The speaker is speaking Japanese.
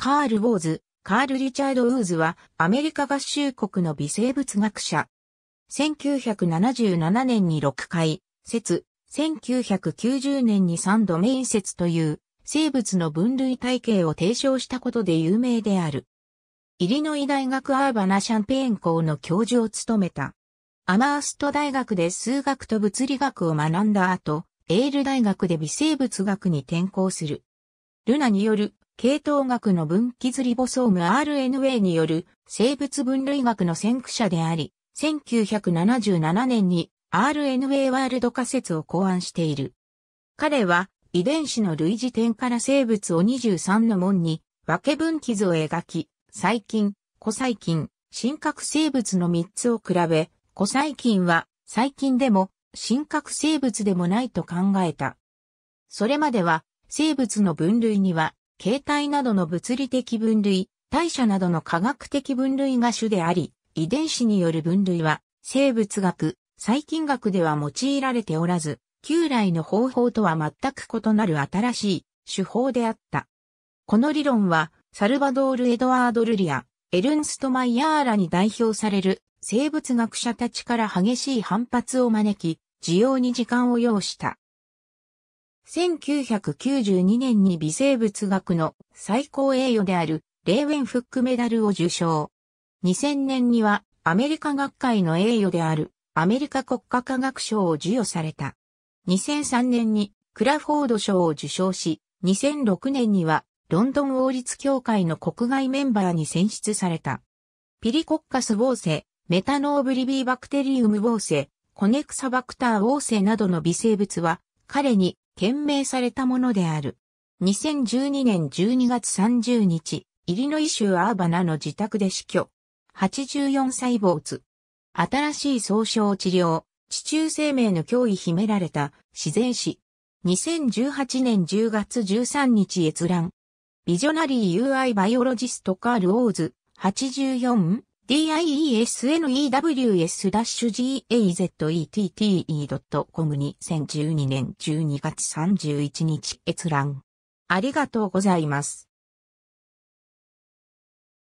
カール・ウォーズ、カール・リチャード・ウーズはアメリカ合衆国の微生物学者。1977年に6回、説、1990年に3度面説という生物の分類体系を提唱したことで有名である。イリノイ大学アーバナ・シャンペーン校の教授を務めた。アマースト大学で数学と物理学を学んだ後、エール大学で微生物学に転校する。ルナによる系統学の分岐ずリボソーム RNA による生物分類学の先駆者であり、1977年に RNA ワールド仮説を考案している。彼は遺伝子の類似点から生物を23の門に分け分岐図を描き、細菌、古細菌、真核生物の3つを比べ、古細菌は細菌でも真核生物でもないと考えた。それまでは生物の分類には形態などの物理的分類、代謝などの科学的分類が主であり、遺伝子による分類は、生物学、細菌学では用いられておらず、旧来の方法とは全く異なる新しい手法であった。この理論は、サルバドール・エドワード・ルリア、エルンスト・マイヤーラに代表される生物学者たちから激しい反発を招き、需要に時間を要した。1992年に微生物学の最高栄誉であるレーウェンフックメダルを受賞。2000年にはアメリカ学会の栄誉であるアメリカ国家科学賞を授与された。2003年にクラフォード賞を受賞し、2006年にはロンドン王立協会の国外メンバーに選出された。ピリコッカス合成、メタノーブリビーバクテリウム合成、コネクサバクター合成などの微生物は彼に懸命されたものである。2012年12月30日、イリノイ州アーバナの自宅で死去。84歳没。新しい総称治療、地中生命の脅威秘められた自然史。2018年10月13日閲覧。ビジョナリー UI バイオロジストカール・オーズ、84? d i e s n e w s g a z e t t e c o m 2012年12月31日閲覧。ありがとうございます。